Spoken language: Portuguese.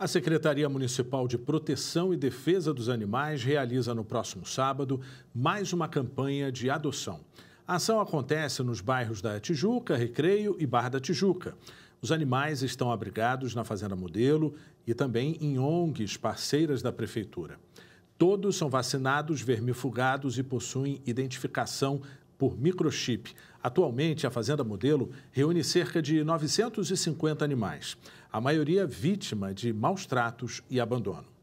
A Secretaria Municipal de Proteção e Defesa dos Animais realiza no próximo sábado mais uma campanha de adoção. A ação acontece nos bairros da Tijuca, Recreio e Barra da Tijuca. Os animais estão abrigados na Fazenda Modelo e também em ONGs parceiras da Prefeitura. Todos são vacinados, vermifugados e possuem identificação por microchip. Atualmente, a Fazenda Modelo reúne cerca de 950 animais, a maioria vítima de maus tratos e abandono.